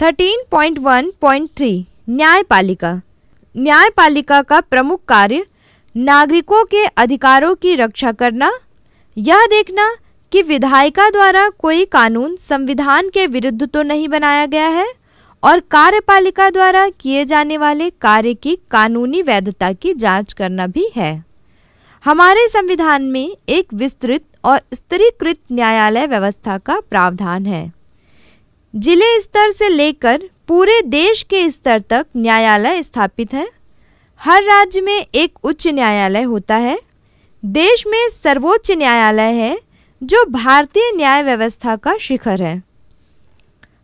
13.1.3 न्यायपालिका न्यायपालिका का प्रमुख कार्य नागरिकों के अधिकारों की रक्षा करना यह देखना कि विधायिका द्वारा कोई कानून संविधान के विरुद्ध तो नहीं बनाया गया है और कार्यपालिका द्वारा किए जाने वाले कार्य की कानूनी वैधता की जांच करना भी है हमारे संविधान में एक विस्तृत और स्तरीकृत न्यायालय व्यवस्था का प्रावधान है जिले स्तर से लेकर पूरे देश के स्तर तक न्यायालय स्थापित है हर राज्य में एक उच्च न्यायालय होता है देश में सर्वोच्च न्यायालय है जो भारतीय न्याय व्यवस्था का शिखर है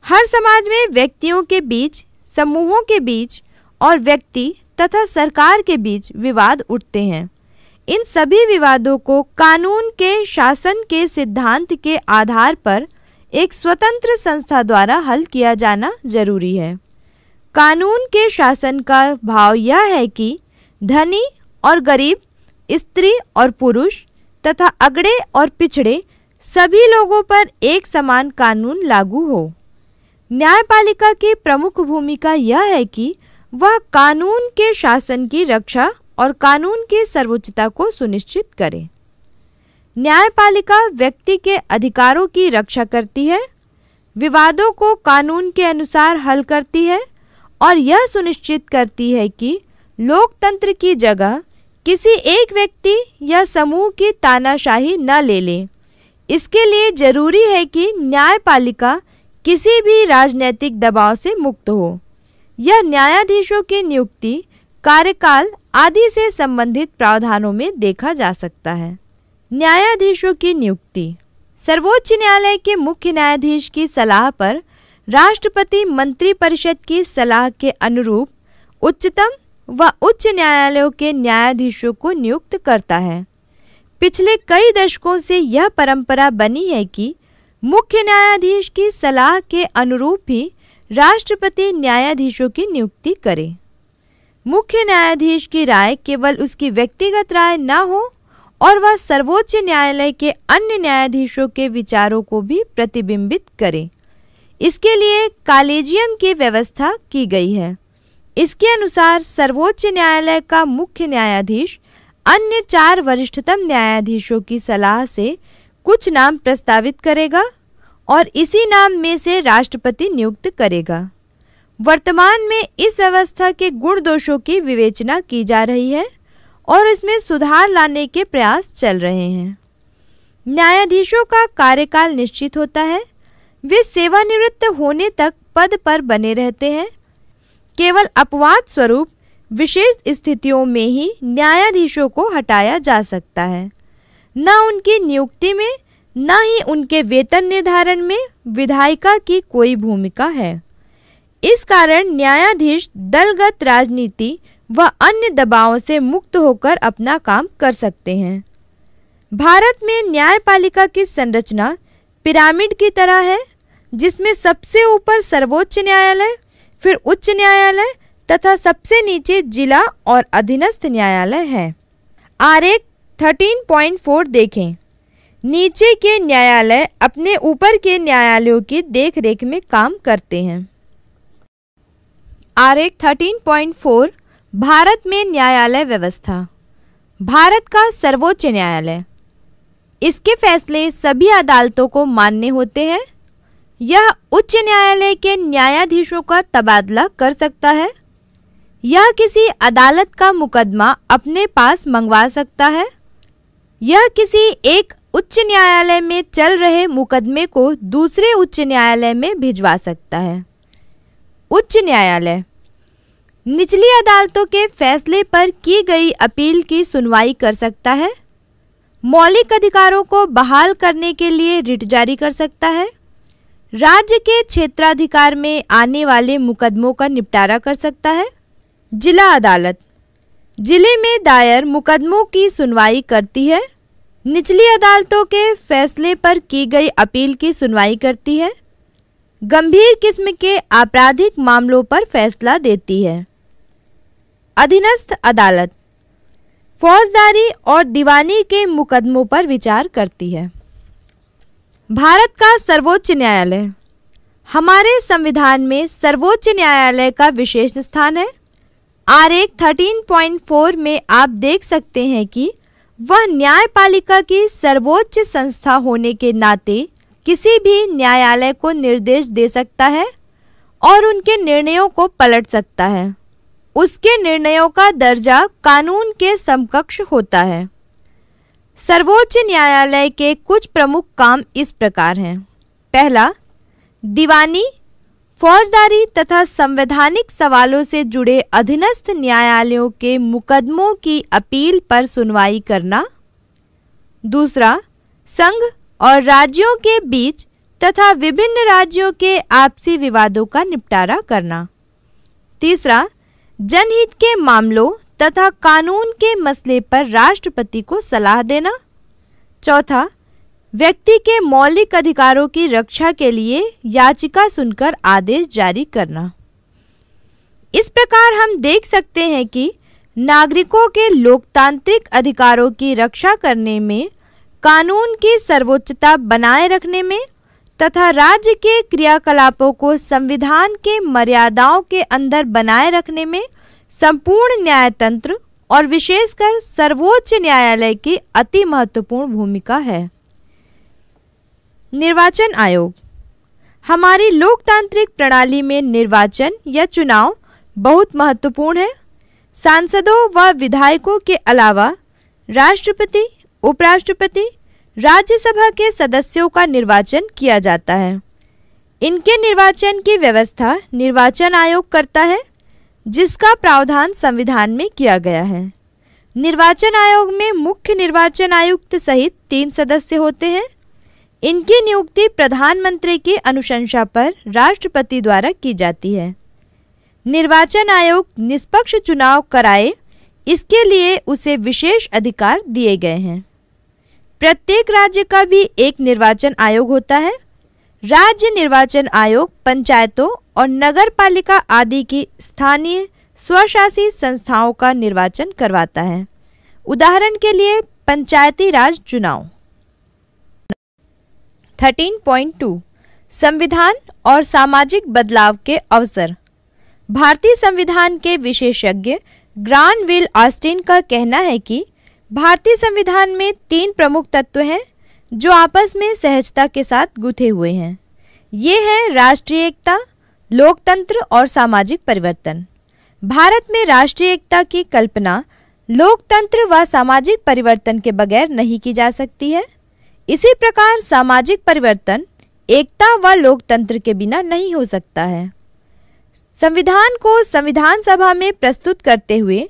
हर समाज में व्यक्तियों के बीच समूहों के बीच और व्यक्ति तथा सरकार के बीच विवाद उठते हैं इन सभी विवादों को कानून के शासन के सिद्धांत के आधार पर एक स्वतंत्र संस्था द्वारा हल किया जाना जरूरी है कानून के शासन का भाव यह है कि धनी और गरीब स्त्री और पुरुष तथा अगड़े और पिछड़े सभी लोगों पर एक समान कानून लागू हो न्यायपालिका की प्रमुख भूमिका यह है कि वह कानून के शासन की रक्षा और कानून की सर्वोच्चता को सुनिश्चित करें न्यायपालिका व्यक्ति के अधिकारों की रक्षा करती है विवादों को कानून के अनुसार हल करती है और यह सुनिश्चित करती है कि लोकतंत्र की जगह किसी एक व्यक्ति या समूह की तानाशाही न ले लें इसके लिए जरूरी है कि न्यायपालिका किसी भी राजनैतिक दबाव से मुक्त हो यह न्यायाधीशों की नियुक्ति कार्यकाल आदि से संबंधित प्रावधानों में देखा जा सकता है न्यायाधीशों की नियुक्ति सर्वोच्च न्यायालय के मुख्य न्यायाधीश की सलाह पर राष्ट्रपति मंत्रिपरिषद की सलाह के अनुरूप उच्चतम व उच्च न्यायालयों के न्यायाधीशों को नियुक्त करता है पिछले कई दशकों से यह परंपरा बनी है कि मुख्य न्यायाधीश की सलाह के अनुरूप ही राष्ट्रपति न्यायाधीशों की नियुक्ति करे मुख्य न्यायाधीश की राय केवल उसकी व्यक्तिगत राय न हो और वह सर्वोच्च न्यायालय के अन्य न्यायाधीशों के विचारों को भी प्रतिबिंबित करे इसके लिए कॉलेजियम की व्यवस्था की गई है इसके अनुसार सर्वोच्च न्यायालय का मुख्य न्यायाधीश अन्य चार वरिष्ठतम न्यायाधीशों की सलाह से कुछ नाम प्रस्तावित करेगा और इसी नाम में से राष्ट्रपति नियुक्त करेगा वर्तमान में इस व्यवस्था के गुण दोषों की विवेचना की जा रही है और इसमें सुधार लाने के प्रयास चल रहे हैं न्यायाधीशों का कार्यकाल निश्चित होता है वे सेवानिवृत्त होने तक पद पर बने रहते हैं केवल अपवाद स्वरूप विशेष स्थितियों में ही न्यायाधीशों को हटाया जा सकता है न उनकी नियुक्ति में न ही उनके वेतन निर्धारण में विधायिका की कोई भूमिका है इस कारण न्यायाधीश दलगत राजनीति व अन्य दबावों से मुक्त होकर अपना काम कर सकते हैं भारत में न्यायपालिका की संरचना पिरामिड की तरह है जिसमें सबसे ऊपर सर्वोच्च न्यायालय फिर उच्च न्यायालय तथा सबसे नीचे जिला और अधीनस्थ न्यायालय है आरेख 13.4 देखें नीचे के न्यायालय अपने ऊपर के न्यायालयों की देखरेख में काम करते हैं आरेख 13.4 भारत में न्यायालय व्यवस्था भारत का सर्वोच्च न्यायालय इसके फैसले सभी अदालतों को मान्य होते हैं यह उच्च न्यायालय के न्यायाधीशों का तबादला कर सकता है यह किसी अदालत का मुकदमा अपने पास मंगवा सकता है यह किसी एक उच्च न्यायालय में चल रहे मुकदमे को दूसरे उच्च न्यायालय में भिजवा सकता है उच्च न्यायालय निचली अदालतों के फैसले पर की गई अपील की सुनवाई कर सकता है मौलिक अधिकारों को बहाल करने के लिए रिट जारी कर सकता है राज्य के क्षेत्राधिकार में आने वाले मुकदमों का निपटारा कर सकता है जिला अदालत जिले में दायर मुकदमों की सुनवाई करती है निचली अदालतों के फैसले पर की गई अपील की सुनवाई करती है गंभीर किस्म के आपराधिक मामलों पर फैसला देती है अधीनस्थ अदालत फौजदारी और दीवानी के मुकदमों पर विचार करती है भारत का सर्वोच्च न्यायालय हमारे संविधान में सर्वोच्च न्यायालय का विशेष स्थान है आरेख 13.4 में आप देख सकते हैं कि वह न्यायपालिका की सर्वोच्च संस्था होने के नाते किसी भी न्यायालय को निर्देश दे सकता है और उनके निर्णयों को पलट सकता है उसके निर्णयों का दर्जा कानून के समकक्ष होता है सर्वोच्च न्यायालय के कुछ प्रमुख काम इस प्रकार हैं पहला दीवानी फौजदारी तथा संवैधानिक सवालों से जुड़े अधीनस्थ न्यायालयों के मुकदमों की अपील पर सुनवाई करना दूसरा संघ और राज्यों के बीच तथा विभिन्न राज्यों के आपसी विवादों का निपटारा करना तीसरा जनहित के मामलों तथा कानून के मसले पर राष्ट्रपति को सलाह देना चौथा व्यक्ति के मौलिक अधिकारों की रक्षा के लिए याचिका सुनकर आदेश जारी करना इस प्रकार हम देख सकते हैं कि नागरिकों के लोकतांत्रिक अधिकारों की रक्षा करने में कानून की सर्वोच्चता बनाए रखने में तथा राज्य के क्रियाकलापों को संविधान के मर्यादाओं के अंदर बनाए रखने में संपूर्ण न्यायतंत्र और विशेषकर सर्वोच्च न्यायालय की अति महत्वपूर्ण भूमिका है निर्वाचन आयोग हमारी लोकतांत्रिक प्रणाली में निर्वाचन या चुनाव बहुत महत्वपूर्ण है सांसदों व विधायकों के अलावा राष्ट्रपति उपराष्ट्रपति राज्यसभा के सदस्यों का निर्वाचन किया जाता है इनके निर्वाचन की व्यवस्था निर्वाचन आयोग करता है जिसका प्रावधान संविधान में किया गया है निर्वाचन आयोग में मुख्य निर्वाचन आयुक्त सहित तीन सदस्य होते हैं इनकी नियुक्ति प्रधानमंत्री की अनुशंसा पर राष्ट्रपति द्वारा की जाती है निर्वाचन आयोग निष्पक्ष चुनाव कराए इसके लिए उसे विशेष अधिकार दिए गए हैं प्रत्येक राज्य का भी एक निर्वाचन आयोग होता है राज्य निर्वाचन आयोग पंचायतों और नगर पालिका आदि की स्थानीय स्वशासी संस्थाओं का निर्वाचन करवाता है उदाहरण के लिए पंचायती राज चुनाव 13.2 संविधान और सामाजिक बदलाव के अवसर भारतीय संविधान के विशेषज्ञ ग्रान विल ऑस्टिन का कहना है कि भारतीय संविधान में तीन प्रमुख तत्व हैं जो आपस में सहजता के साथ गुथे हुए हैं ये है राष्ट्रीय एकता लोकतंत्र और सामाजिक परिवर्तन भारत में राष्ट्रीय एकता की कल्पना लोकतंत्र व सामाजिक परिवर्तन के बगैर नहीं की जा सकती है इसी प्रकार सामाजिक परिवर्तन एकता व लोकतंत्र के बिना नहीं हो सकता है संविधान को संविधान सभा में प्रस्तुत करते हुए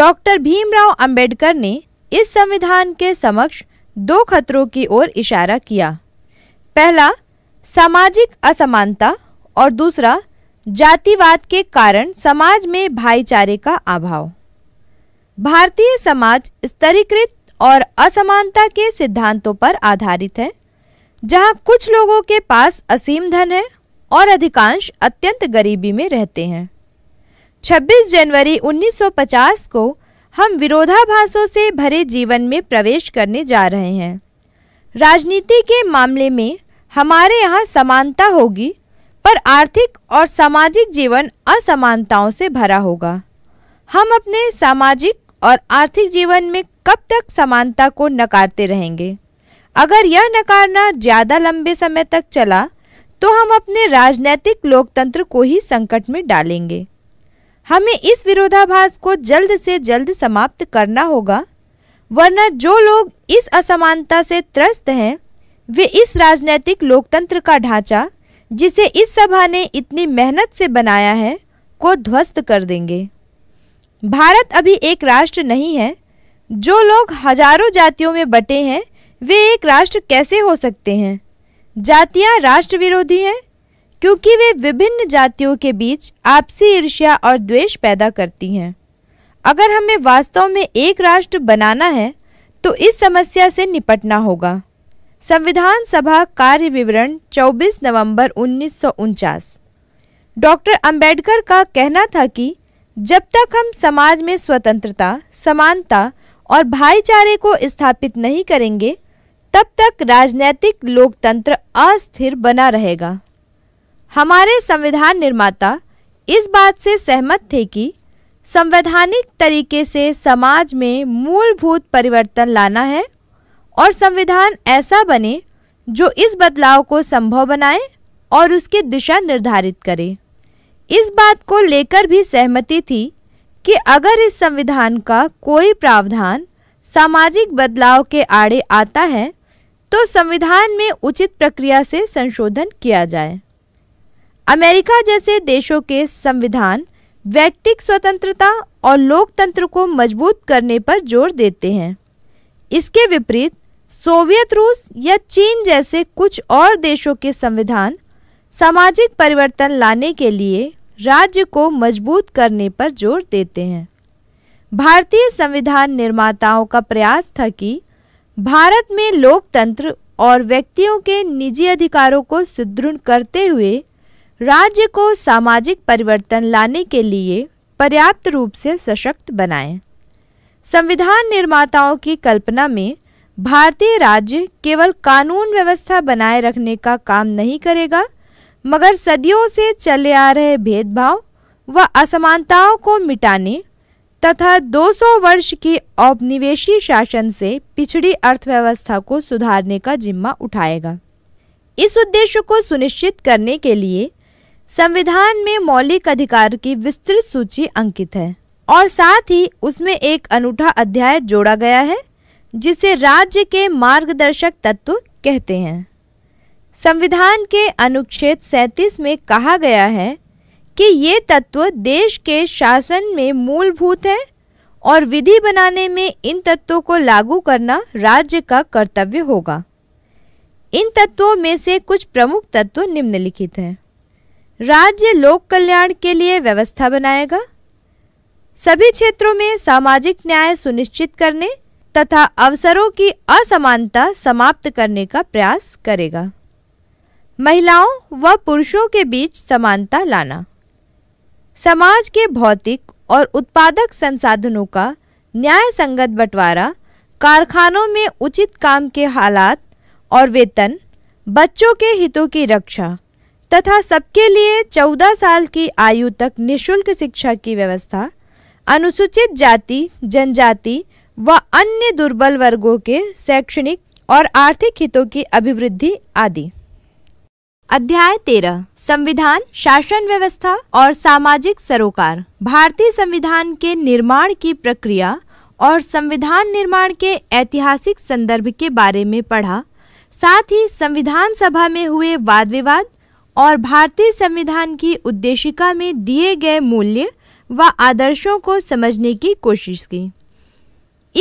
डॉक्टर भीमराव अंबेडकर ने इस संविधान के समक्ष दो खतरों की ओर इशारा किया पहला सामाजिक असमानता और दूसरा जातिवाद के कारण समाज में भाईचारे का अभाव भारतीय समाज स्तरीकृत और असमानता के सिद्धांतों पर आधारित है जहां कुछ लोगों के पास असीम धन है और अधिकांश अत्यंत गरीबी में रहते हैं 26 जनवरी 1950 को हम विरोधाभासों से भरे जीवन में प्रवेश करने जा रहे हैं राजनीति के मामले में हमारे यहाँ समानता होगी पर आर्थिक और सामाजिक जीवन असमानताओं से भरा होगा हम अपने सामाजिक और आर्थिक जीवन में कब तक समानता को नकारते रहेंगे अगर यह नकारना ज़्यादा लंबे समय तक चला तो हम अपने राजनैतिक लोकतंत्र को ही संकट में डालेंगे हमें इस विरोधाभास को जल्द से जल्द समाप्त करना होगा वरना जो लोग इस असमानता से त्रस्त हैं वे इस राजनैतिक लोकतंत्र का ढांचा जिसे इस सभा ने इतनी मेहनत से बनाया है को ध्वस्त कर देंगे भारत अभी एक राष्ट्र नहीं है जो लोग हजारों जातियों में बटे हैं वे एक राष्ट्र कैसे हो सकते हैं जातियां राष्ट्र विरोधी हैं क्योंकि वे विभिन्न जातियों के बीच आपसी ईर्ष्या और द्वेष पैदा करती हैं अगर हमें वास्तव में एक राष्ट्र बनाना है तो इस समस्या से निपटना होगा संविधान सभा कार्य विवरण 24 नवंबर उन्नीस डॉक्टर अंबेडकर का कहना था कि जब तक हम समाज में स्वतंत्रता समानता और भाईचारे को स्थापित नहीं करेंगे तब तक राजनैतिक लोकतंत्र अस्थिर बना रहेगा हमारे संविधान निर्माता इस बात से सहमत थे कि संवैधानिक तरीके से समाज में मूलभूत परिवर्तन लाना है और संविधान ऐसा बने जो इस बदलाव को संभव बनाए और उसकी दिशा निर्धारित करे इस बात को लेकर भी सहमति थी कि अगर इस संविधान का कोई प्रावधान सामाजिक बदलाव के आड़े आता है तो संविधान में उचित प्रक्रिया से संशोधन किया जाए अमेरिका जैसे देशों के संविधान व्यक्तिक स्वतंत्रता और लोकतंत्र को मजबूत करने पर जोर देते हैं इसके विपरीत सोवियत रूस या चीन जैसे कुछ और देशों के संविधान सामाजिक परिवर्तन लाने के लिए राज्य को मजबूत करने पर जोर देते हैं भारतीय संविधान निर्माताओं का प्रयास था कि भारत में लोकतंत्र और व्यक्तियों के निजी अधिकारों को सुदृढ़ करते हुए राज्य को सामाजिक परिवर्तन लाने के लिए पर्याप्त रूप से सशक्त बनाएं। संविधान निर्माताओं की कल्पना में भारतीय राज्य केवल कानून व्यवस्था बनाए रखने का काम नहीं करेगा मगर सदियों से चले आ रहे भेदभाव व असमानताओं को मिटाने तथा 200 वर्ष की औपनिवेशी शासन से पिछड़ी अर्थव्यवस्था को सुधारने का जिम्मा उठाएगा इस उद्देश्य को सुनिश्चित करने के लिए संविधान में मौलिक अधिकार की विस्तृत सूची अंकित है और साथ ही उसमें एक अनूठा अध्याय जोड़ा गया है जिसे राज्य के मार्गदर्शक तत्व कहते हैं संविधान के अनुच्छेद 37 में कहा गया है कि ये तत्व देश के शासन में मूलभूत है और विधि बनाने में इन तत्वों को लागू करना राज्य का कर्तव्य होगा इन तत्वों में से कुछ प्रमुख तत्व निम्नलिखित हैं राज्य लोक कल्याण के लिए व्यवस्था बनाएगा सभी क्षेत्रों में सामाजिक न्याय सुनिश्चित करने तथा अवसरों की असमानता समाप्त करने का प्रयास करेगा महिलाओं व पुरुषों के बीच समानता लाना समाज के भौतिक और उत्पादक संसाधनों का न्याय संगत बंटवारा कारखानों में उचित काम के हालात और वेतन बच्चों के हितों की रक्षा तथा सबके लिए 14 साल की आयु तक निशुल्क शिक्षा की व्यवस्था अनुसूचित जाति जनजाति व अन्य दुर्बल वर्गों के शैक्षणिक और आर्थिक हितों की अभिवृद्धि आदि अध्याय तेरह संविधान शासन व्यवस्था और सामाजिक सरोकार भारतीय संविधान के निर्माण की प्रक्रिया और संविधान निर्माण के ऐतिहासिक संदर्भ के बारे में पढ़ा साथ ही संविधान सभा में हुए वाद विवाद और भारतीय संविधान की उद्देशिका में दिए गए मूल्य व आदर्शों को समझने की कोशिश की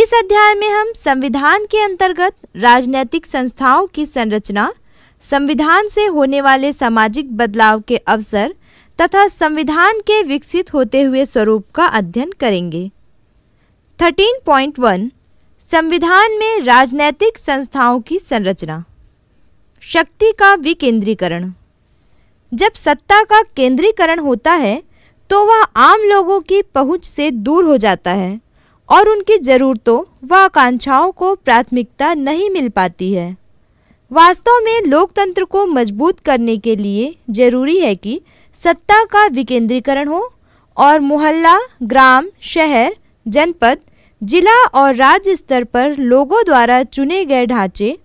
इस अध्याय में हम संविधान के अंतर्गत राजनैतिक संस्थाओं की संरचना संविधान से होने वाले सामाजिक बदलाव के अवसर तथा संविधान के विकसित होते हुए स्वरूप का अध्ययन करेंगे 13.1 संविधान में राजनैतिक संस्थाओं की संरचना शक्ति का विकेंद्रीकरण जब सत्ता का केंद्रीकरण होता है तो वह आम लोगों की पहुंच से दूर हो जाता है और उनकी ज़रूरतों व आकांक्षाओं को प्राथमिकता नहीं मिल पाती है वास्तव में लोकतंत्र को मजबूत करने के लिए जरूरी है कि सत्ता का विकेंद्रीकरण हो और मोहल्ला ग्राम शहर जनपद जिला और राज्य स्तर पर लोगों द्वारा चुने गए ढांचे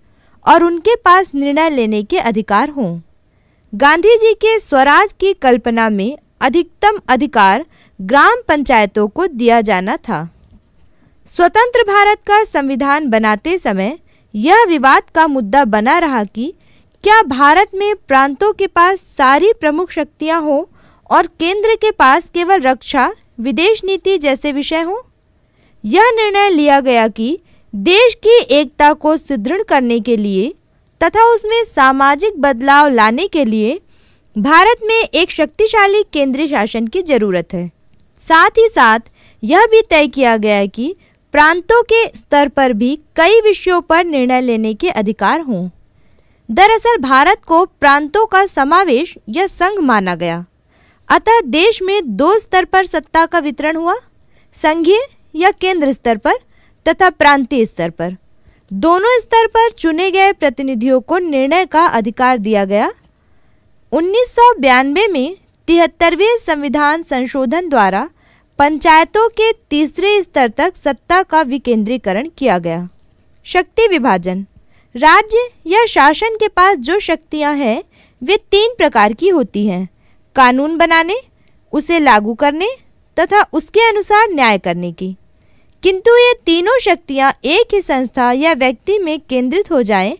और उनके पास निर्णय लेने के अधिकार हों गांधी जी के स्वराज की कल्पना में अधिकतम अधिकार ग्राम पंचायतों को दिया जाना था स्वतंत्र भारत का संविधान बनाते समय यह विवाद का मुद्दा बना रहा कि क्या भारत में प्रांतों के पास सारी प्रमुख शक्तियां हों और केंद्र के पास केवल रक्षा विदेश नीति जैसे विषय हों यह निर्णय लिया गया कि देश की एकता को सुदृढ़ करने के लिए तथा उसमें सामाजिक बदलाव लाने के लिए भारत में एक शक्तिशाली केंद्रीय शासन की जरूरत है साथ ही साथ यह भी तय किया गया कि प्रांतों के स्तर पर भी कई विषयों पर निर्णय लेने के अधिकार हों दरअसल भारत को प्रांतों का समावेश या संघ माना गया अतः देश में दो स्तर पर सत्ता का वितरण हुआ संघीय या केंद्र स्तर पर तथा प्रांतीय स्तर पर दोनों स्तर पर चुने गए प्रतिनिधियों को निर्णय का अधिकार दिया गया उन्नीस में तिहत्तरवें संविधान संशोधन द्वारा पंचायतों के तीसरे स्तर तक सत्ता का विकेंद्रीकरण किया गया शक्ति विभाजन राज्य या शासन के पास जो शक्तियां हैं वे तीन प्रकार की होती हैं कानून बनाने उसे लागू करने तथा उसके अनुसार न्याय करने की किंतु ये तीनों शक्तियाँ एक ही संस्था या व्यक्ति में केंद्रित हो जाए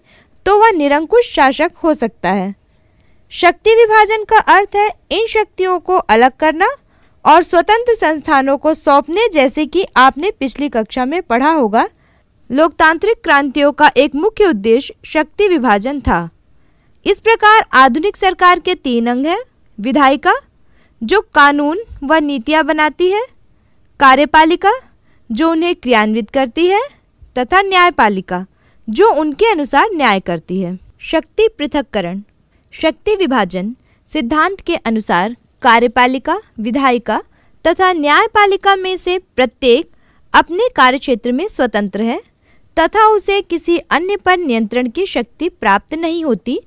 तो वह निरंकुश शासक हो सकता है शक्ति विभाजन का अर्थ है इन शक्तियों को अलग करना और स्वतंत्र संस्थानों को सौंपने जैसे कि आपने पिछली कक्षा में पढ़ा होगा लोकतांत्रिक क्रांतियों का एक मुख्य उद्देश्य शक्ति विभाजन था इस प्रकार आधुनिक सरकार के तीन अंग हैं विधायिका जो कानून व नीतियाँ बनाती है कार्यपालिका जो उन्हें क्रियान्वित करती है तथा न्यायपालिका जो उनके अनुसार न्याय करती है शक्ति पृथककरण शक्ति विभाजन सिद्धांत के अनुसार कार्यपालिका विधायिका तथा न्यायपालिका में से प्रत्येक अपने कार्यक्षेत्र में स्वतंत्र है तथा उसे किसी अन्य पर नियंत्रण की शक्ति प्राप्त नहीं होती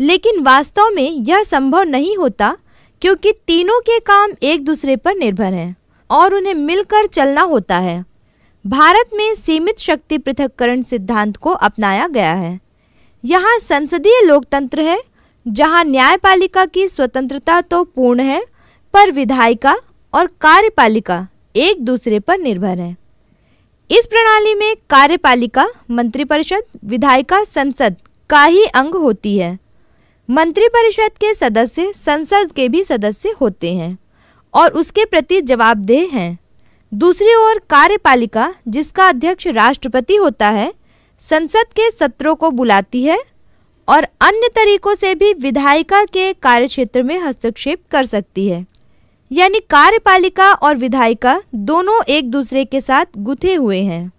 लेकिन वास्तव में यह संभव नहीं होता क्योंकि तीनों के काम एक दूसरे पर निर्भर हैं और उन्हें मिलकर चलना होता है भारत में सीमित शक्ति पृथककरण सिद्धांत को अपनाया गया है यहाँ संसदीय लोकतंत्र है जहाँ न्यायपालिका की स्वतंत्रता तो पूर्ण है पर विधायिका और कार्यपालिका एक दूसरे पर निर्भर है इस प्रणाली में कार्यपालिका मंत्रिपरिषद विधायिका संसद का ही अंग होती है मंत्रिपरिषद के सदस्य संसद के भी सदस्य होते हैं और उसके प्रति जवाबदेह हैं दूसरी ओर कार्यपालिका जिसका अध्यक्ष राष्ट्रपति होता है संसद के सत्रों को बुलाती है और अन्य तरीकों से भी विधायिका के कार्यक्षेत्र में हस्तक्षेप कर सकती है यानी कार्यपालिका और विधायिका दोनों एक दूसरे के साथ गुथे हुए हैं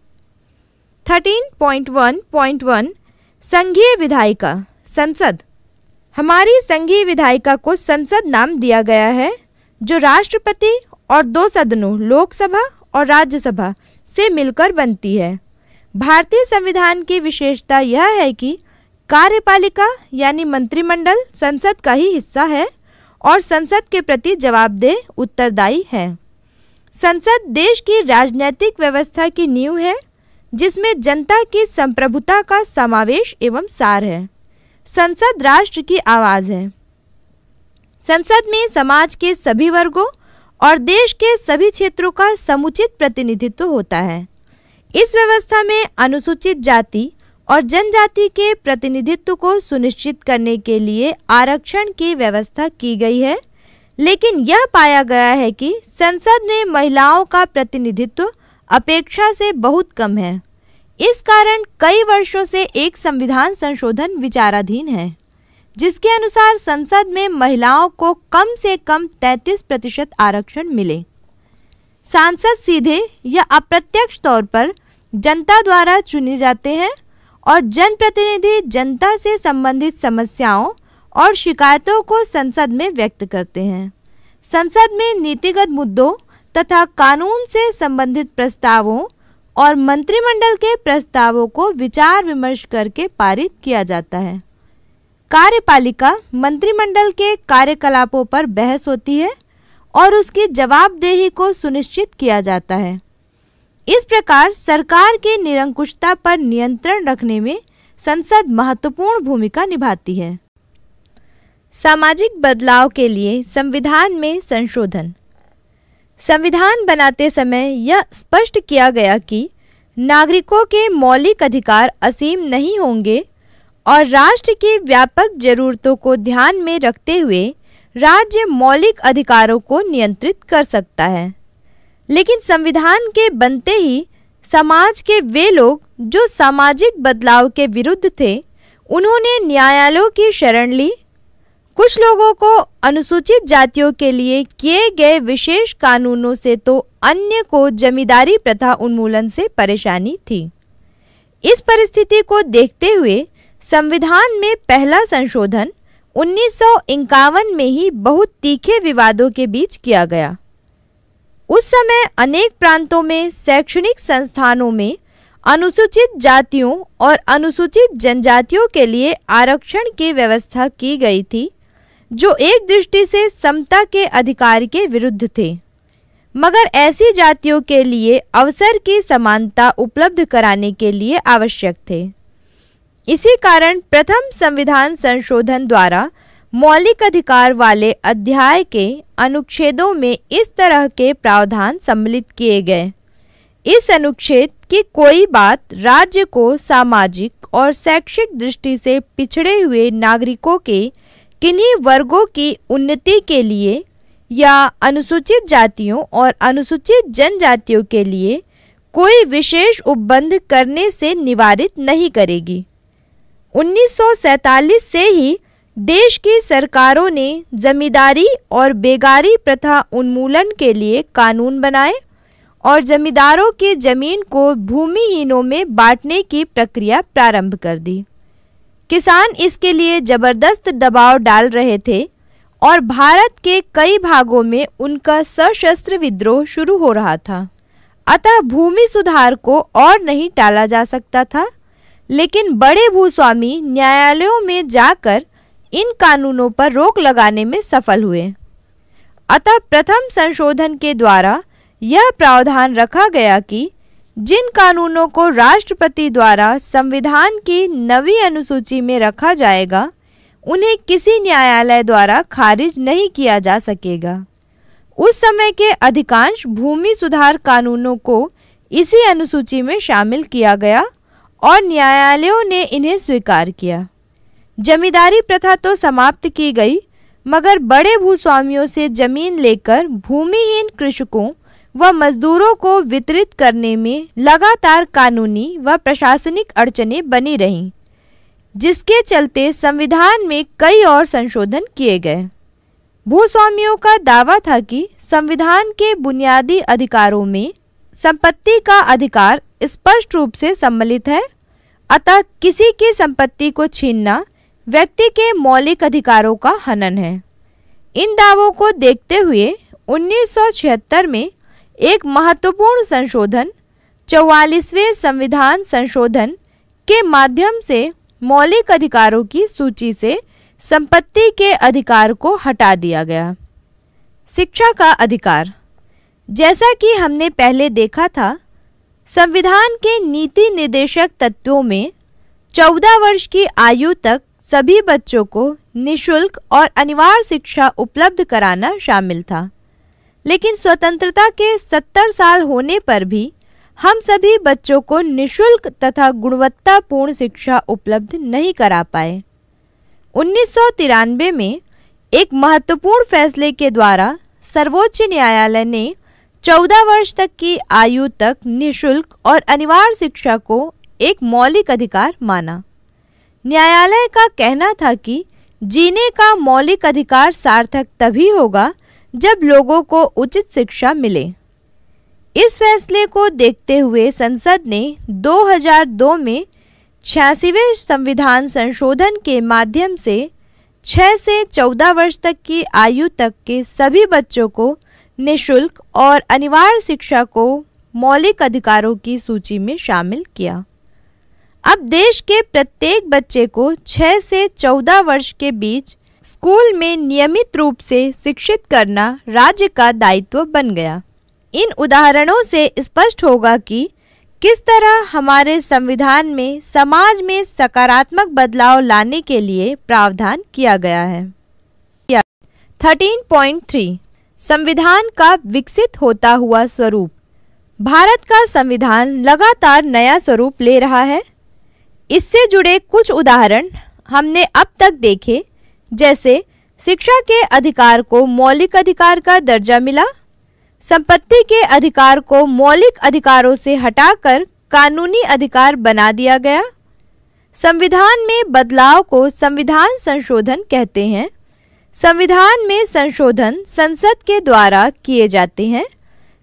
13.1.1 संघीय विधायिका संसद हमारी संघीय विधायिका को संसद नाम दिया गया है जो राष्ट्रपति और दो सदनों लोकसभा और राज्यसभा से मिलकर बनती है भारतीय संविधान की विशेषता यह है कि कार्यपालिका यानी मंत्रिमंडल संसद का ही हिस्सा है और संसद के प्रति जवाबदेह उत्तरदायी है संसद देश की राजनैतिक व्यवस्था की नींव है जिसमें जनता की संप्रभुता का समावेश एवं सार है संसद राष्ट्र की आवाज़ है संसद में समाज के सभी वर्गों और देश के सभी क्षेत्रों का समुचित प्रतिनिधित्व होता है इस व्यवस्था में अनुसूचित जाति और जनजाति के प्रतिनिधित्व को सुनिश्चित करने के लिए आरक्षण की व्यवस्था की गई है लेकिन यह पाया गया है कि संसद में महिलाओं का प्रतिनिधित्व अपेक्षा से बहुत कम है इस कारण कई वर्षों से एक संविधान संशोधन विचाराधीन है जिसके अनुसार संसद में महिलाओं को कम से कम 33 प्रतिशत आरक्षण मिले सांसद सीधे या अप्रत्यक्ष तौर पर जनता द्वारा चुने जाते हैं और जनप्रतिनिधि जनता से संबंधित समस्याओं और शिकायतों को संसद में व्यक्त करते हैं संसद में नीतिगत मुद्दों तथा कानून से संबंधित प्रस्तावों और मंत्रिमंडल के प्रस्तावों को विचार विमर्श करके पारित किया जाता है कार्यपालिका मंत्रिमंडल के कार्यकलापों पर बहस होती है और उसकी जवाबदेही को सुनिश्चित किया जाता है इस प्रकार सरकार की निरंकुशता पर नियंत्रण रखने में संसद महत्वपूर्ण भूमिका निभाती है सामाजिक बदलाव के लिए संविधान में संशोधन संविधान बनाते समय यह स्पष्ट किया गया कि नागरिकों के मौलिक अधिकार असीम नहीं होंगे और राष्ट्र की व्यापक जरूरतों को ध्यान में रखते हुए राज्य मौलिक अधिकारों को नियंत्रित कर सकता है लेकिन संविधान के बनते ही समाज के वे लोग जो सामाजिक बदलाव के विरुद्ध थे उन्होंने न्यायालयों की शरण ली कुछ लोगों को अनुसूचित जातियों के लिए किए गए विशेष कानूनों से तो अन्य को जमींदारी प्रथा उन्मूलन से परेशानी थी इस परिस्थिति को देखते हुए संविधान में पहला संशोधन उन्नीस में ही बहुत तीखे विवादों के बीच किया गया उस समय अनेक प्रांतों में शैक्षणिक संस्थानों में अनुसूचित जातियों और अनुसूचित जनजातियों के लिए आरक्षण की व्यवस्था की गई थी जो एक दृष्टि से समता के अधिकार के विरुद्ध थे मगर ऐसी जातियों के लिए अवसर की समानता उपलब्ध कराने के लिए आवश्यक थे इसी कारण प्रथम संविधान संशोधन द्वारा मौलिक अधिकार वाले अध्याय के अनुच्छेदों में इस तरह के प्रावधान सम्मिलित किए गए इस अनुच्छेद की कोई बात राज्य को सामाजिक और शैक्षिक दृष्टि से पिछड़े हुए नागरिकों के किन्हीं वर्गों की उन्नति के लिए या अनुसूचित जातियों और अनुसूचित जनजातियों के लिए कोई विशेष उपबंध करने से निवारित नहीं करेगी 1947 से ही देश की सरकारों ने जमींदारी और बेगारी प्रथा उन्मूलन के लिए कानून बनाए और जमींदारों की जमीन को भूमिहीनों में बांटने की प्रक्रिया प्रारंभ कर दी किसान इसके लिए जबरदस्त दबाव डाल रहे थे और भारत के कई भागों में उनका सशस्त्र विद्रोह शुरू हो रहा था अतः भूमि सुधार को और नहीं टाला जा सकता था लेकिन बड़े भूस्वामी न्यायालयों में जाकर इन कानूनों पर रोक लगाने में सफल हुए अतः प्रथम संशोधन के द्वारा यह प्रावधान रखा गया कि जिन कानूनों को राष्ट्रपति द्वारा संविधान की नवी अनुसूची में रखा जाएगा उन्हें किसी न्यायालय द्वारा खारिज नहीं किया जा सकेगा उस समय के अधिकांश भूमि सुधार कानूनों को इसी अनुसूची में शामिल किया गया और न्यायालयों ने इन्हें स्वीकार किया जमींदारी प्रथा तो समाप्त की गई मगर बड़े भूस्वामियों से जमीन लेकर भूमिहीन कृषकों व मजदूरों को वितरित करने में लगातार कानूनी व प्रशासनिक अड़चने बनी रहीं जिसके चलते संविधान में कई और संशोधन किए गए भूस्वामियों का दावा था कि संविधान के बुनियादी अधिकारों में संपत्ति का अधिकार स्पष्ट रूप से सम्मिलित है अतः किसी की संपत्ति को छीनना व्यक्ति के मौलिक अधिकारों का हनन है इन दावों को देखते हुए 1976 में एक महत्वपूर्ण संशोधन चौवालीसवें संविधान संशोधन के माध्यम से मौलिक अधिकारों की सूची से संपत्ति के अधिकार को हटा दिया गया शिक्षा का अधिकार जैसा कि हमने पहले देखा था संविधान के नीति निर्देशक तत्वों में चौदह वर्ष की आयु तक सभी बच्चों को निशुल्क और अनिवार्य शिक्षा उपलब्ध कराना शामिल था लेकिन स्वतंत्रता के सत्तर साल होने पर भी हम सभी बच्चों को निशुल्क तथा गुणवत्तापूर्ण शिक्षा उपलब्ध नहीं करा पाए उन्नीस में एक महत्वपूर्ण फैसले के द्वारा सर्वोच्च न्यायालय ने चौदह वर्ष तक की आयु तक निशुल्क और अनिवार्य शिक्षा को एक मौलिक अधिकार माना न्यायालय का कहना था कि जीने का मौलिक अधिकार सार्थक तभी होगा जब लोगों को उचित शिक्षा मिले इस फैसले को देखते हुए संसद ने 2002 में छियासीवें संविधान संशोधन के माध्यम से 6 से 14 वर्ष तक की आयु तक के सभी बच्चों को निशुल्क और अनिवार्य शिक्षा को मौलिक अधिकारों की सूची में शामिल किया अब देश के प्रत्येक बच्चे को 6 से 14 वर्ष के बीच स्कूल में नियमित रूप से शिक्षित करना राज्य का दायित्व बन गया इन उदाहरणों से स्पष्ट होगा कि किस तरह हमारे संविधान में समाज में सकारात्मक बदलाव लाने के लिए प्रावधान किया गया है थ्री संविधान का विकसित होता हुआ स्वरूप भारत का संविधान लगातार नया स्वरूप ले रहा है इससे जुड़े कुछ उदाहरण हमने अब तक देखे जैसे शिक्षा के अधिकार को मौलिक अधिकार का दर्जा मिला संपत्ति के अधिकार को मौलिक अधिकारों से हटाकर कानूनी अधिकार बना दिया गया संविधान में बदलाव को संविधान संशोधन कहते हैं संविधान में संशोधन संसद के द्वारा किए जाते हैं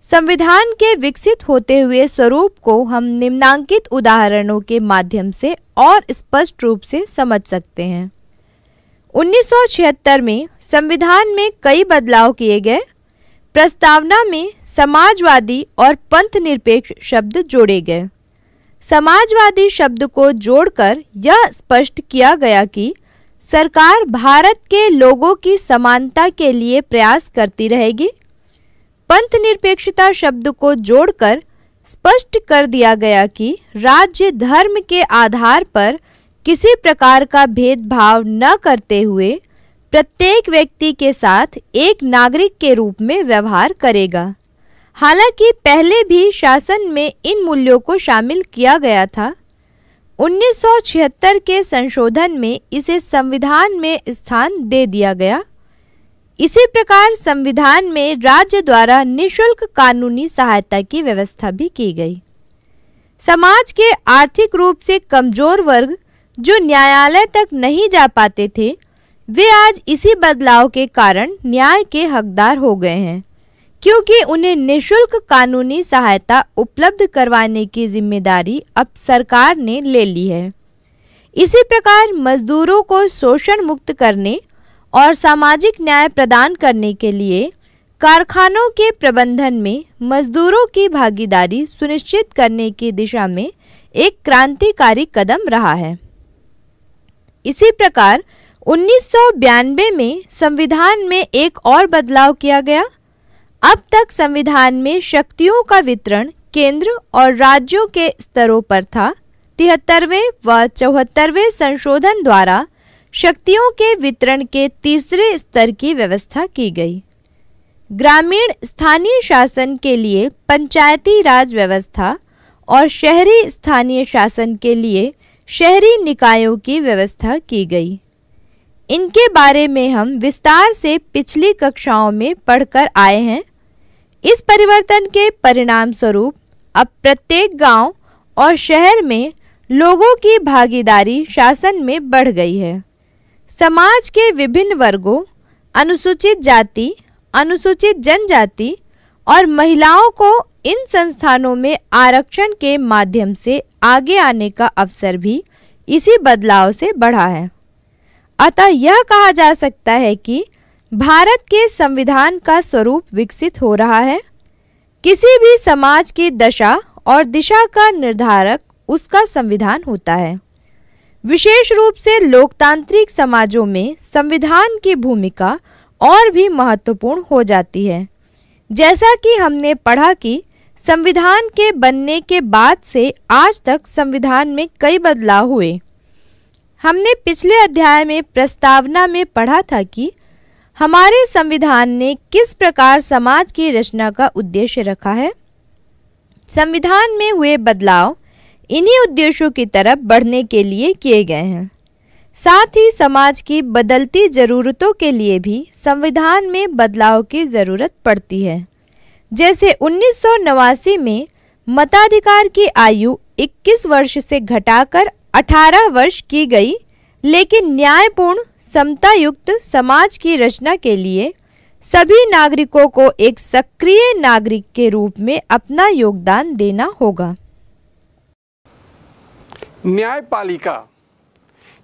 संविधान के विकसित होते हुए स्वरूप को हम निम्नांकित उदाहरणों के माध्यम से और स्पष्ट रूप से समझ सकते हैं 1976 में संविधान में कई बदलाव किए गए प्रस्तावना में समाजवादी और पंथ निरपेक्ष शब्द जोड़े गए समाजवादी शब्द को जोड़कर यह स्पष्ट किया गया कि सरकार भारत के लोगों की समानता के लिए प्रयास करती रहेगी पंथ निरपेक्षता शब्द को जोड़कर स्पष्ट कर दिया गया कि राज्य धर्म के आधार पर किसी प्रकार का भेदभाव न करते हुए प्रत्येक व्यक्ति के साथ एक नागरिक के रूप में व्यवहार करेगा हालांकि पहले भी शासन में इन मूल्यों को शामिल किया गया था 1976 के संशोधन में इसे संविधान में स्थान दे दिया गया इसी प्रकार संविधान में राज्य द्वारा निशुल्क कानूनी सहायता की व्यवस्था भी की गई समाज के आर्थिक रूप से कमजोर वर्ग जो न्यायालय तक नहीं जा पाते थे वे आज इसी बदलाव के कारण न्याय के हकदार हो गए हैं क्योंकि उन्हें निशुल्क कानूनी सहायता उपलब्ध करवाने की जिम्मेदारी अब सरकार ने ले ली है इसी प्रकार मजदूरों को शोषण मुक्त करने और सामाजिक न्याय प्रदान करने के लिए कारखानों के प्रबंधन में मजदूरों की भागीदारी सुनिश्चित करने की दिशा में एक क्रांतिकारी कदम रहा है इसी प्रकार उन्नीस में संविधान में एक और बदलाव किया गया अब तक संविधान में शक्तियों का वितरण केंद्र और राज्यों के स्तरों पर था तिहत्तरवें व चौहत्तरवें संशोधन द्वारा शक्तियों के वितरण के तीसरे स्तर की व्यवस्था की गई ग्रामीण स्थानीय शासन के लिए पंचायती राज व्यवस्था और शहरी स्थानीय शासन के लिए शहरी निकायों की व्यवस्था की गई इनके बारे में हम विस्तार से पिछली कक्षाओं में पढ़कर आए हैं इस परिवर्तन के परिणाम स्वरूप अब प्रत्येक गांव और शहर में लोगों की भागीदारी शासन में बढ़ गई है समाज के विभिन्न वर्गों अनुसूचित जाति अनुसूचित जनजाति और महिलाओं को इन संस्थानों में आरक्षण के माध्यम से आगे आने का अवसर भी इसी बदलाव से बढ़ा है अतः यह कहा जा सकता है कि भारत के संविधान का स्वरूप विकसित हो रहा है किसी भी समाज की दशा और दिशा का निर्धारक उसका संविधान होता है विशेष रूप से लोकतांत्रिक समाजों में संविधान की भूमिका और भी महत्वपूर्ण हो जाती है जैसा कि हमने पढ़ा कि संविधान के बनने के बाद से आज तक संविधान में कई बदलाव हुए हमने पिछले अध्याय में प्रस्तावना में पढ़ा था कि हमारे संविधान ने किस प्रकार समाज की रचना का उद्देश्य रखा है संविधान में हुए बदलाव इन्हीं उद्देश्यों की तरफ बढ़ने के लिए किए गए हैं साथ ही समाज की बदलती ज़रूरतों के लिए भी संविधान में बदलाव की ज़रूरत पड़ती है जैसे उन्नीस में मताधिकार की आयु 21 वर्ष से घटाकर 18 वर्ष की गई लेकिन न्यायपूर्ण समता युक्त समाज की रचना के लिए सभी नागरिकों को एक सक्रिय नागरिक के रूप में अपना योगदान देना होगा न्यायपालिका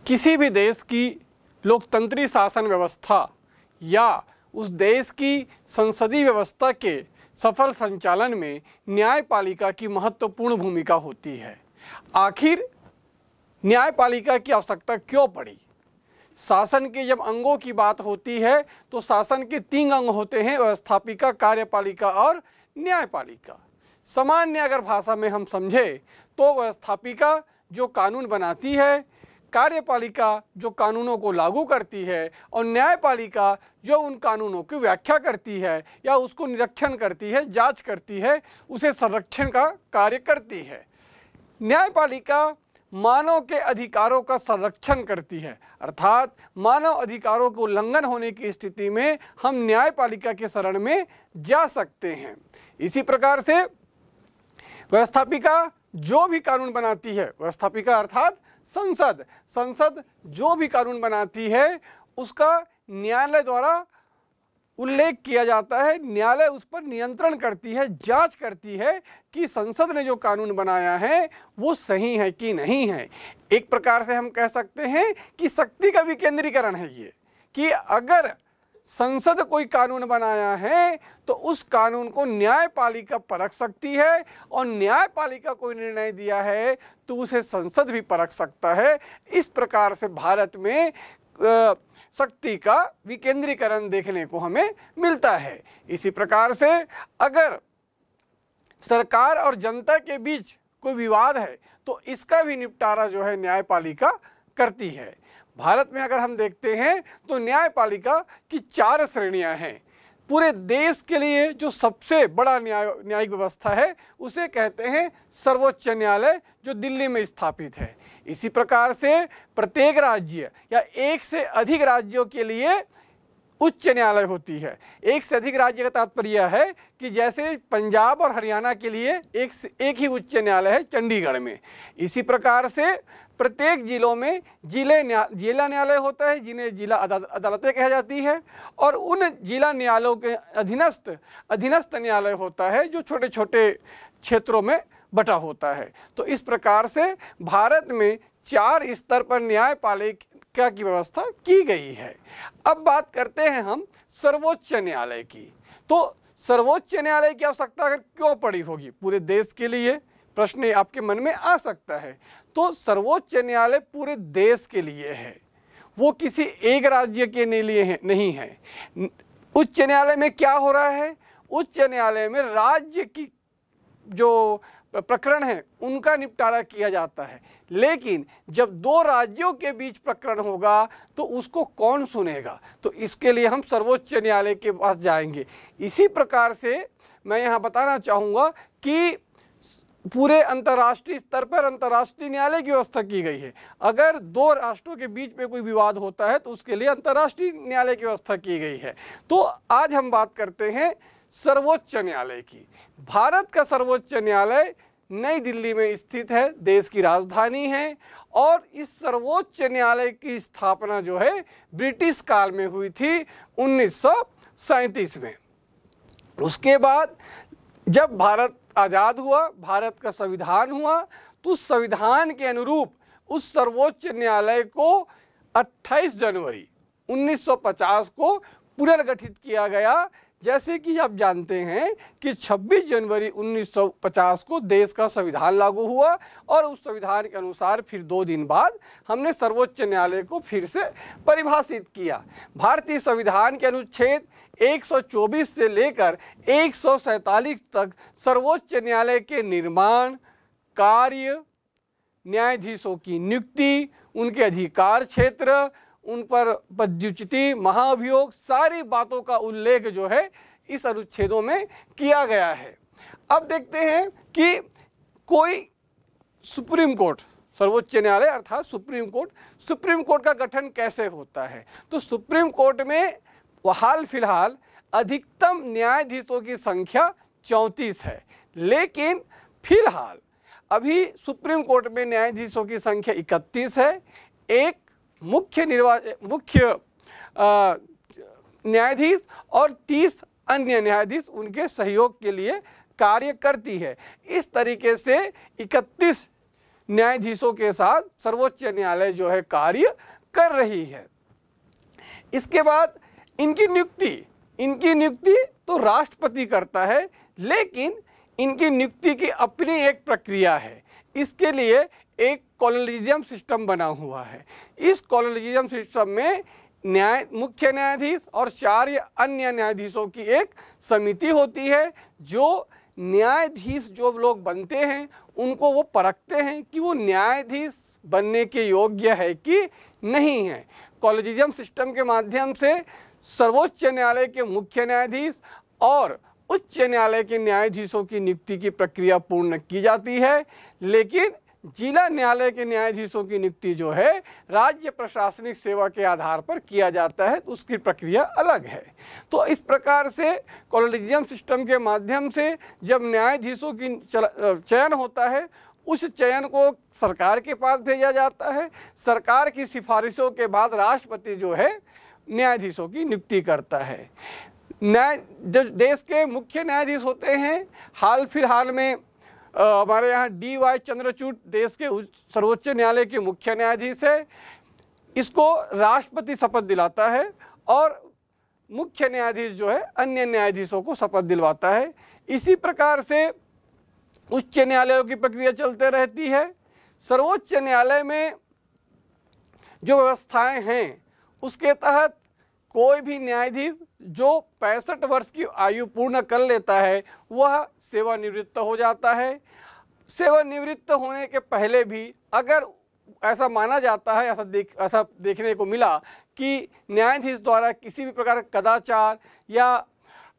किसी भी देश की लोकतंत्री शासन व्यवस्था या उस देश की संसदीय व्यवस्था के सफल संचालन में न्यायपालिका की महत्वपूर्ण भूमिका होती है आखिर न्यायपालिका की आवश्यकता क्यों पड़ी शासन के जब अंगों की बात होती है तो शासन के तीन अंग होते हैं व्यवस्थापिका कार्यपालिका और न्यायपालिका सामान्य अगर भाषा में हम समझें तो व्यवस्थापिका जो कानून बनाती है कार्यपालिका जो कानूनों को लागू करती है और न्यायपालिका जो उन कानूनों की व्याख्या करती है या उसको निरीक्षण करती है जांच करती है उसे संरक्षण का कार्य करती है न्यायपालिका मानव के अधिकारों का संरक्षण करती है अर्थात मानव अधिकारों के उल्लंघन होने की स्थिति में हम न्यायपालिका के शरण में जा सकते हैं इसी प्रकार से व्यवस्थापिका जो भी कानून बनाती है व्यवस्थापिका अर्थात संसद संसद जो भी कानून बनाती है उसका न्यायालय द्वारा उल्लेख किया जाता है न्यायालय उस पर नियंत्रण करती है जांच करती है कि संसद ने जो कानून बनाया है वो सही है कि नहीं है एक प्रकार से हम कह सकते हैं कि शक्ति का विकेंद्रीकरण है ये कि अगर संसद कोई कानून बनाया है तो उस कानून को न्यायपालिका परख सकती है और न्यायपालिका कोई निर्णय दिया है तो उसे संसद भी परख सकता है इस प्रकार से भारत में आ, शक्ति का विकेंद्रीकरण देखने को हमें मिलता है इसी प्रकार से अगर सरकार और जनता के बीच कोई विवाद है तो इसका भी निपटारा जो है न्यायपालिका करती है भारत में अगर हम देखते हैं तो न्यायपालिका की चार श्रेणियां हैं पूरे देश के लिए जो सबसे बड़ा न्याय न्यायिक व्यवस्था है उसे कहते हैं सर्वोच्च न्यायालय जो दिल्ली में स्थापित है इसी प्रकार से प्रत्येक राज्य या एक से अधिक राज्यों के लिए उच्च न्यायालय होती है एक से अधिक राज्य का तात्पर्य है कि जैसे पंजाब और हरियाणा के लिए एक से एक ही उच्च न्यायालय है चंडीगढ़ में इसी प्रकार से प्रत्येक जिलों में जिले न्या जिला न्यायालय होता है जिन्हें जिला अदालतें कहा जाती है और उन जिला न्यायालयों के अधीनस्थ अधीनस्थ न्यायालय होता है जो छोटे छोटे क्षेत्रों में बटा होता है तो इस प्रकार से भारत में चार स्तर पर न्यायपालिका की व्यवस्था की गई है अब बात करते हैं हम सर्वोच्च न्यायालय की तो सर्वोच्च न्यायालय की आवश्यकता क्यों पड़ी होगी पूरे देश के लिए प्रश्न आपके मन में आ सकता है तो सर्वोच्च न्यायालय पूरे देश के लिए है वो किसी एक राज्य के लिए है, नहीं है उच्च न्यायालय में क्या हो रहा है उच्च न्यायालय में राज्य की जो प्रकरण है उनका निपटारा किया जाता है लेकिन जब दो राज्यों के बीच प्रकरण होगा तो उसको कौन सुनेगा तो इसके लिए हम सर्वोच्च न्यायालय के पास जाएंगे इसी प्रकार से मैं यहाँ बताना चाहूँगा कि पूरे अंतर्राष्ट्रीय स्तर पर अंतर्राष्ट्रीय न्यायालय की व्यवस्था की गई है अगर दो राष्ट्रों के बीच में कोई विवाद होता है तो उसके लिए अंतर्राष्ट्रीय न्यायालय की व्यवस्था की गई है तो आज हम बात करते हैं सर्वोच्च न्यायालय की भारत का सर्वोच्च न्यायालय नई दिल्ली में स्थित है देश की राजधानी है और इस सर्वोच्च न्यायालय की स्थापना जो है ब्रिटिश काल में हुई थी उन्नीस में उसके बाद जब भारत आज़ाद हुआ भारत का संविधान हुआ तो उस संविधान के अनुरूप उस सर्वोच्च न्यायालय को 28 जनवरी 1950 को पुनर्गठित किया गया जैसे कि आप जानते हैं कि 26 जनवरी 1950 को देश का संविधान लागू हुआ और उस संविधान के अनुसार फिर दो दिन बाद हमने सर्वोच्च न्यायालय को फिर से परिभाषित किया भारतीय संविधान के अनुच्छेद 124 से लेकर एक तक सर्वोच्च न्यायालय के निर्माण कार्य न्यायाधीशों की नियुक्ति उनके अधिकार क्षेत्र उन पर पद्युचिति महाभियोग सारी बातों का उल्लेख जो है इस अनुच्छेदों में किया गया है अब देखते हैं कि कोई सुप्रीम कोर्ट सर्वोच्च न्यायालय अर्थात सुप्रीम कोर्ट सुप्रीम कोर्ट का गठन कैसे होता है तो सुप्रीम कोर्ट में हाल फिलहाल अधिकतम न्यायाधीशों की संख्या चौंतीस है लेकिन फिलहाल अभी सुप्रीम कोर्ट में न्यायाधीशों की संख्या इकतीस है एक मुख्य निर्वा मुख्य न्यायाधीश और तीस अन्य न्यायाधीश उनके सहयोग के लिए कार्य करती है इस तरीके से 31 न्यायाधीशों के साथ सर्वोच्च न्यायालय जो है कार्य कर रही है इसके बाद इनकी नियुक्ति इनकी नियुक्ति तो राष्ट्रपति करता है लेकिन इनकी नियुक्ति की अपनी एक प्रक्रिया है इसके लिए एक कॉलोनिज्म सिस्टम बना हुआ है इस कॉलोनिज्म सिस्टम में न्याय मुख्य न्यायाधीश और चार या अन्य न्यायाधीशों की एक समिति होती है जो न्यायाधीश जो लोग बनते हैं उनको वो परखते हैं कि वो न्यायाधीश बनने के योग्य है कि नहीं है कॉलेजिज्म सिस्टम के माध्यम से सर्वोच्च न्यायालय के मुख्य न्यायाधीश और उच्च न्यायालय के न्यायाधीशों की नियुक्ति की प्रक्रिया पूर्ण की जाती है लेकिन जिला न्यायालय के न्यायाधीशों की नियुक्ति जो है राज्य प्रशासनिक सेवा के आधार पर किया जाता है तो उसकी प्रक्रिया अलग है तो इस प्रकार से कॉलेजियम सिस्टम के माध्यम से जब न्यायाधीशों की चयन होता है उस चयन को सरकार के पास भेजा जाता है सरकार की सिफारिशों के बाद राष्ट्रपति जो है न्यायाधीशों की नियुक्ति करता है न्याय जो देश के मुख्य न्यायाधीश होते हैं हाल फिलहाल में हमारे यहाँ डी वाई चंद्रचूड़ देश के सर्वोच्च न्यायालय के मुख्य न्यायाधीश है इसको राष्ट्रपति शपथ दिलाता है और मुख्य न्यायाधीश जो है अन्य न्यायाधीशों को शपथ दिलवाता है इसी प्रकार से उच्च न्यायालयों की प्रक्रिया चलते रहती है सर्वोच्च न्यायालय में जो व्यवस्थाएं हैं उसके तहत कोई भी न्यायाधीश जो पैंसठ वर्ष की आयु पूर्ण कर लेता है वह सेवानिवृत्त हो जाता है सेवानिवृत्त होने के पहले भी अगर ऐसा माना जाता है ऐसा देख ऐसा देखने को मिला कि न्यायाधीश द्वारा किसी भी प्रकार का कदाचार या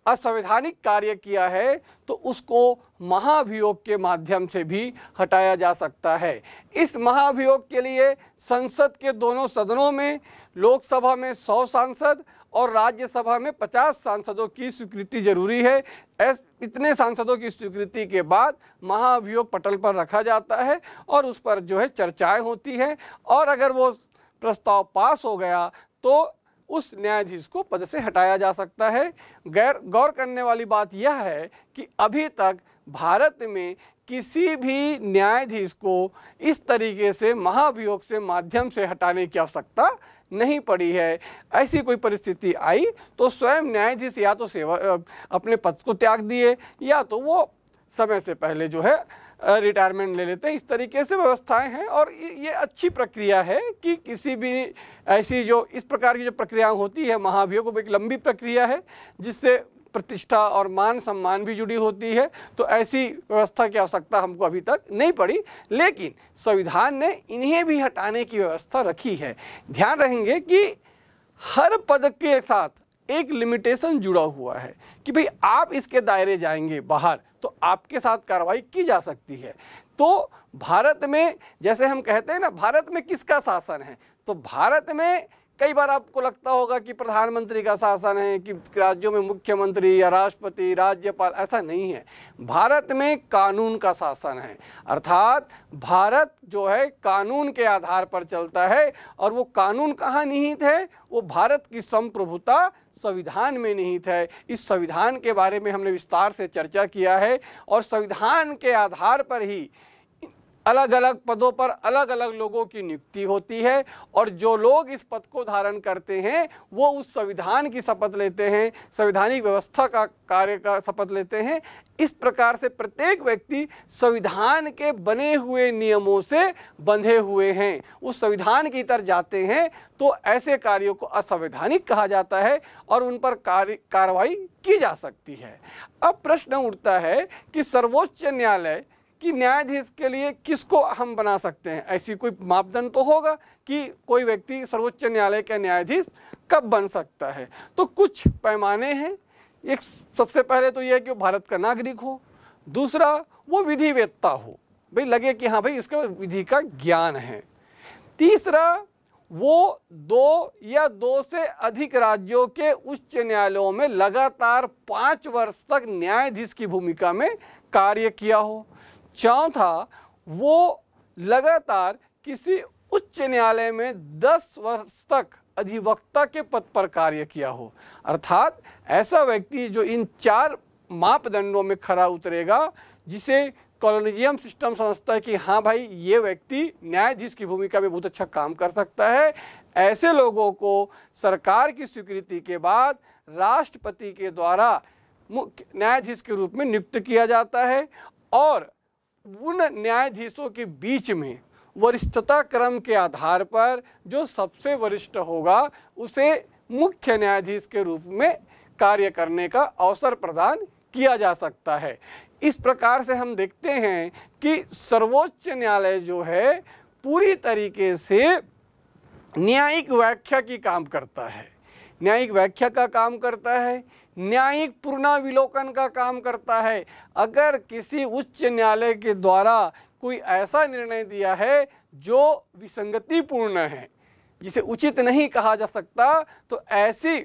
असंवैधानिक कार्य किया है तो उसको महाभियोग के माध्यम से भी हटाया जा सकता है इस महाभियोग के लिए संसद के दोनों सदनों में लोकसभा में सौ सांसद और राज्यसभा में 50 सांसदों की स्वीकृति जरूरी है एस इतने सांसदों की स्वीकृति के बाद महाअभियोग पटल पर रखा जाता है और उस पर जो है चर्चाएं होती हैं और अगर वो प्रस्ताव पास हो गया तो उस न्यायाधीश को पद से हटाया जा सकता है गैर गौर करने वाली बात यह है कि अभी तक भारत में किसी भी न्यायाधीश को इस तरीके से महाभियोग से माध्यम से हटाने की आवश्यकता नहीं पड़ी है ऐसी कोई परिस्थिति आई तो स्वयं न्यायाधीश या तो सेवा अपने पद को त्याग दिए या तो वो समय से पहले जो है रिटायरमेंट ले लेते हैं इस तरीके से व्यवस्थाएं हैं और ये अच्छी प्रक्रिया है कि किसी भी ऐसी जो इस प्रकार की जो प्रक्रियाएं होती है महाभियोग एक लंबी प्रक्रिया है जिससे प्रतिष्ठा और मान सम्मान भी जुड़ी होती है तो ऐसी व्यवस्था की आवश्यकता हमको अभी तक नहीं पड़ी लेकिन संविधान ने इन्हें भी हटाने की व्यवस्था रखी है ध्यान रहेंगे कि हर पद के साथ एक लिमिटेशन जुड़ा हुआ है कि भाई आप इसके दायरे जाएंगे बाहर तो आपके साथ कार्रवाई की जा सकती है तो भारत में जैसे हम कहते हैं ना भारत में किसका शासन है तो भारत में कई बार आपको लगता होगा कि प्रधानमंत्री का शासन है कि राज्यों में मुख्यमंत्री या राष्ट्रपति राज्यपाल ऐसा नहीं है भारत में कानून का शासन है अर्थात भारत जो है कानून के आधार पर चलता है और वो कानून कहाँ निहित है वो भारत की संप्रभुता संविधान में निहित है इस संविधान के बारे में हमने विस्तार से चर्चा किया है और संविधान के आधार पर ही अलग अलग पदों पर अलग अलग लोगों की नियुक्ति होती है और जो लोग इस पद को धारण करते हैं वो उस संविधान की शपथ लेते हैं संविधानिक व्यवस्था का कार्य का शपथ लेते हैं इस प्रकार से प्रत्येक व्यक्ति संविधान के बने हुए नियमों से बंधे हुए हैं उस संविधान की तरफ जाते हैं तो ऐसे कार्यों को असंवैधानिक कहा जाता है और उन पर कार्य कार्रवाई की जा सकती है अब प्रश्न उठता है कि सर्वोच्च न्यायालय कि न्यायाधीश के लिए किसको हम बना सकते हैं ऐसी कोई मापदंड तो होगा कि कोई व्यक्ति सर्वोच्च न्यायालय का न्यायाधीश कब बन सकता है तो कुछ पैमाने हैं एक सबसे पहले तो यह है कि वो भारत का नागरिक हो दूसरा वो विधिवेत्ता हो भाई लगे कि हाँ भाई इसके विधि का ज्ञान है तीसरा वो दो या दो से अधिक राज्यों के उच्च न्यायालयों में लगातार पाँच वर्ष तक न्यायाधीश की भूमिका में कार्य किया हो चाव था वो लगातार किसी उच्च न्यायालय में 10 वर्ष तक अधिवक्ता के पद पर कार्य किया हो अर्थात ऐसा व्यक्ति जो इन चार मापदंडों में खरा उतरेगा जिसे कॉलोनिजियम सिस्टम समझता है कि हाँ भाई ये व्यक्ति न्यायाधीश की भूमिका में बहुत अच्छा काम कर सकता है ऐसे लोगों को सरकार की स्वीकृति के बाद राष्ट्रपति के द्वारा मुख्य न्यायाधीश के रूप में नियुक्त किया जाता है और उन न्यायाधीशों के बीच में वरिष्ठता क्रम के आधार पर जो सबसे वरिष्ठ होगा उसे मुख्य न्यायाधीश के रूप में कार्य करने का अवसर प्रदान किया जा सकता है इस प्रकार से हम देखते हैं कि सर्वोच्च न्यायालय जो है पूरी तरीके से न्यायिक व्याख्या की काम करता है न्यायिक व्याख्या का काम करता है न्यायिक पुनर्विलोकन का काम करता है अगर किसी उच्च न्यायालय के द्वारा कोई ऐसा निर्णय दिया है जो विसंगतिपूर्ण है जिसे उचित नहीं कहा जा सकता तो ऐसी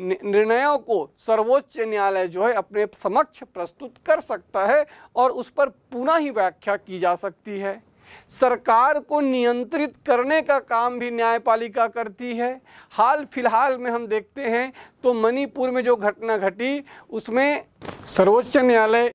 निर्णयों को सर्वोच्च न्यायालय जो है अपने समक्ष प्रस्तुत कर सकता है और उस पर पुनः ही व्याख्या की जा सकती है सरकार को नियंत्रित करने का काम भी न्यायपालिका करती है हाल फिलहाल में हम देखते हैं तो मणिपुर में जो घटना घटी उसमें सर्वोच्च न्यायालय